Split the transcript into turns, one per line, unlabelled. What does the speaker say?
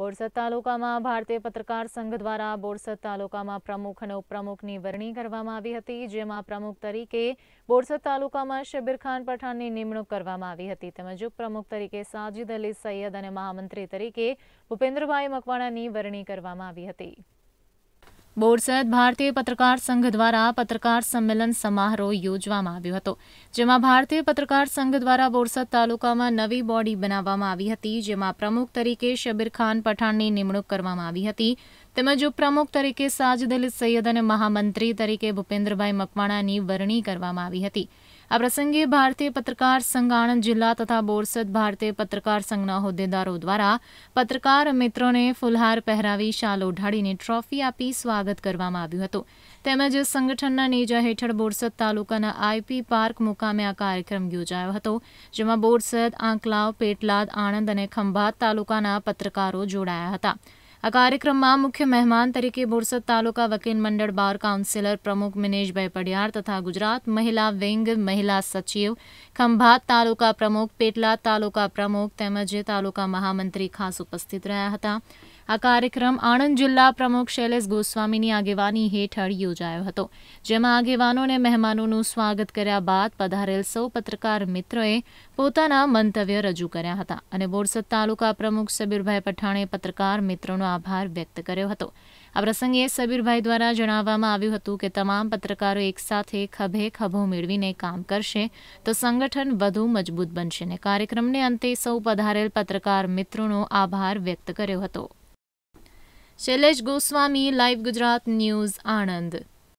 બોરસદ તાલુકામાં ભારતીય પત્રકાર સંઘ દ્વારા બોરસદ તાલુકામાં પ્રમુખ અને ઉપપ્રમુખની વરણી કરવામાં આવી હતી જેમાં પ્રમુખ તરીકે બોરસદ તાલુકામાં ખાન પઠાણની નિમણૂક કરવામાં આવી હતી તેમજ ઉપપ્રમુખ તરીકે સાજિદ અલી સૈયદ અને મહામંત્રી તરીકે ભૂપેન્દ્રભાઈ મકવાણાની વરણી કરવામાં આવી હતી બોરસદ ભારતીય પત્રકાર સંઘ દ્વારા પત્રકાર સંમેલન સમારોહ યોજવામાં આવ્યો હતો જેમાં ભારતીય પત્રકાર સંઘ દ્વારા બોરસદ તાલુકામાં નવી બોડી બનાવવામાં આવી હતી જેમાં પ્રમુખ તરીકે શબીર ખાન પઠાણની નિમણૂક કરવામાં આવી હતી તેમજ ઉપપ્રમુખ તરીકે સાજદ અલી સૈયદ અને મહામંત્રી તરીકે ભૂપેન્દ્રભાઈ મકવાણાની વરણી કરવામાં આવી હતી આ પ્રસંગે ભારતીય પત્રકાર સંઘ આણંદ જિલ્લા તથા બોરસદ ભારતીય પત્રકાર સંઘના હોદ્દેદારો દ્વારા પત્રકાર મિત્રોને ફુલહાર પહેરાવી શાલ ઓઢાડીને ટ્રોફી આપી સ્વાગત કરવામાં આવ્યું હતું તેમજ સંગઠનના નેજા હેઠળ બોરસદ તાલુકાના આઈપી પાર્ક મુકામે આ કાર્યક્રમ યોજાયો હતો જેમાં બોરસદ આંકલાવ પેટલાદ આણંદ અને ખંભાત તાલુકાના પત્રકારો જોડાયા હતા આ કાર્યક્રમમાં મુખ્ય મહેમાન તરીકે બોરસદ તાલુકા વકીલ મંડળ બાર કાઉન્સિલર પ્રમુખ મિનેશભાઈ પડિયાર તથા ગુજરાત મહિલા વિંગ મહિલા સચિવ ખંભાત તાલુકા પ્રમુખ પેટલાદ તાલુકા પ્રમુખ તેમજ તાલુકા મહામંત્રી ખાસ ઉપસ્થિત રહ્યા હતા આ કાર્યક્રમ આણંદ જિલ્લા પ્રમુખ શૈલેષ ગોસ્વામીની આગેવાની હેઠળ યોજાયો હતો જેમાં આગેવાનોને મહેમાનોનું સ્વાગત કર્યા બાદ પધારેલ સૌ પત્રકાર મિત્રોએ પોતાના મંતવ્ય રજૂ કર્યા હતા અને બોરસદ તાલુકા પ્રમુખ સબીરભાઈ પઠાણે પત્રકાર મિત્રોનો આભાર વ્યક્ત કર્યો હતો આ પ્રસંગે સબીરભાઈ દ્વારા જણાવવામાં આવ્યું હતું કે તમામ પત્રકારો એકસાથે ખભે ખભો મેળવીને કામ કરશે તો સંગઠન વધુ મજબૂત બનશે ને કાર્યક્રમને અંતે સૌ પધારેલ પત્રકાર મિત્રોનો આભાર વ્યક્ત કર્યો હતો શૈલેષ ગોસ્વામી લાઈવ ગુજરાત ન્યૂઝ આણંદ